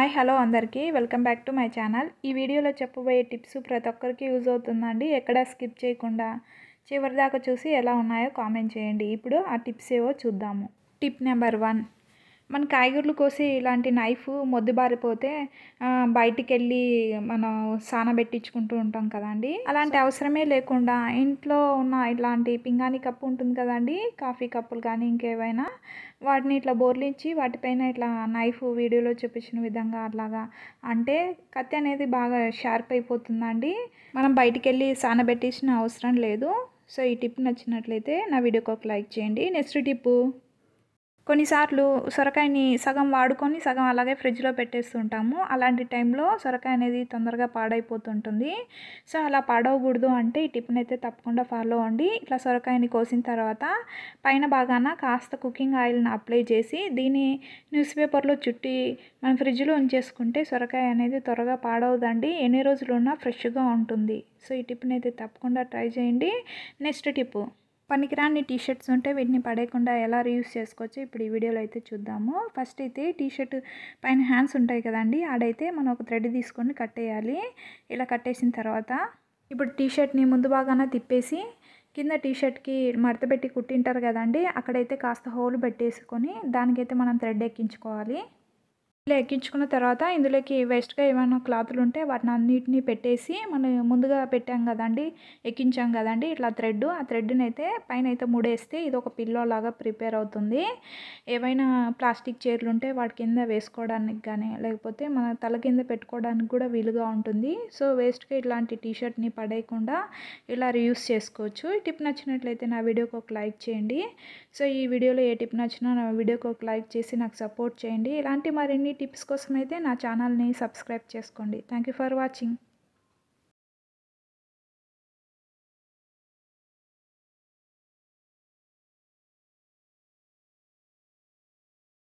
hi hello అందరికీ welcome back to my channel ఈ వీడియోలో చెప్పబోయే టిప్స్ ప్రతి ఒక్కరికి యూజ్ అవుతుందండి ఎక్కడా స్కిప్ చేయకుండా చివరిదాకా చూసి ఎలా ఉన్నాయో కామెంట్ చేయండి ఇప్పుడు ఆ టిప్స్ ఏవో చూద్దాము టిప్ నెంబర్ వన్ మన కాయగూరలు కోసి ఇలాంటి నైఫ్ మొద్దుబారిపోతే బయటికి వెళ్ళి మనం సానబెట్టించుకుంటూ ఉంటాం కదండి అలాంటి అవసరమే లేకుండా ఇంట్లో ఉన్న ఇలాంటి పింగాణి కప్పు ఉంటుంది కదండి కాఫీ కప్పులు కానీ ఇంకేవైనా వాటిని ఇట్లా బోర్లించి వాటిపైన ఇట్లా నైఫ్ వీడియోలో చూపించిన విధంగా అట్లాగా అంటే కత్తి అనేది బాగా షార్ప్ అయిపోతుందండి మనం బయటికి వెళ్ళి పెట్టించిన అవసరం లేదు సో ఈ టిప్ నచ్చినట్లయితే నా వీడియోకి ఒక లైక్ చేయండి నెక్స్ట్ టిప్పు కొన్నిసార్లు సొరకాయని సగం వాడుకొని సగం అలాగే ఫ్రిడ్జ్లో పెట్టేస్తుంటాము అలాంటి టైంలో సొరకాయ అనేది తొందరగా పాడైపోతుంటుంది సో అలా పాడవకూడదు అంటే ఈ టిఫిన్ అయితే తప్పకుండా ఫాలో అండి ఇట్లా సొరకాయని కోసిన తర్వాత పైన బాగాన కాస్త కుకింగ్ ఆయిల్ని అప్లై చేసి దీన్ని న్యూస్ పేపర్లో చుట్టి మనం ఫ్రిడ్జ్లో ఉంచేసుకుంటే సొరకాయ అనేది త్వరగా పాడవదండి ఎన్ని రోజులు ఉన్నా ఫ్రెష్గా ఉంటుంది సో ఈ టిప్ని అయితే తప్పకుండా ట్రై చేయండి నెక్స్ట్ టిప్పు పనికిరాని టీ షర్ట్స్ ఉంటే వీటిని పడేయకుండా ఎలా రీయూస్ చేసుకోవచ్చు ఇప్పుడు ఈ వీడియోలో అయితే చూద్దాము ఫస్ట్ అయితే టీ షర్ట్ పైన హ్యాండ్స్ ఉంటాయి కదండి ఆడైతే మనం ఒక థ్రెడ్ తీసుకొని కట్టేయాలి ఇలా కట్టేసిన తర్వాత ఇప్పుడు టీ షర్ట్ని ముందు బాగాన తిప్పేసి కింద టీ షర్ట్కి మడతపెట్టి కుట్టింటారు కదండి అక్కడైతే కాస్త హోల్ పెట్టేసుకొని దానికైతే మనం థ్రెడ్ ఎక్కించుకోవాలి ఇలా ఎక్కించుకున్న తర్వాత ఇందులోకి వేస్ట్గా ఏమైనా క్లాతులు ఉంటే వాటిని అన్నిటినీ పెట్టేసి మనం ముందుగా పెట్టాం కదండి ఎక్కించాం కదండి ఇట్లా థ్రెడ్ ఆ థ్రెడ్ని అయితే పైన అయితే ముడేస్తే ఇది ఒక పిల్లో లాగా ప్రిపేర్ అవుతుంది ఏవైనా ప్లాస్టిక్ చీరలు ఉంటే వాటి కింద వేసుకోవడానికి కానీ లేకపోతే మన తల కింద పెట్టుకోవడానికి కూడా వీలుగా ఉంటుంది సో వేస్ట్గా ఇట్లాంటి టీషర్ట్ని పడేయకుండా ఇలా రియూస్ చేసుకోవచ్చు ఈ టిప్ నచ్చినట్లయితే నా వీడియోకి ఒక లైక్ చేయండి సో ఈ వీడియోలో ఏ టిప్ నచ్చినా నా వీడియోకి ఒక లైక్ చేసి నాకు సపోర్ట్ చేయండి ఇలాంటి మరిన్ని టిప్స్ కోసమైతే నా ఛానల్ని సబ్స్క్రైబ్ చేసుకోండి థ్యాంక్ యూ ఫర్ వాచింగ్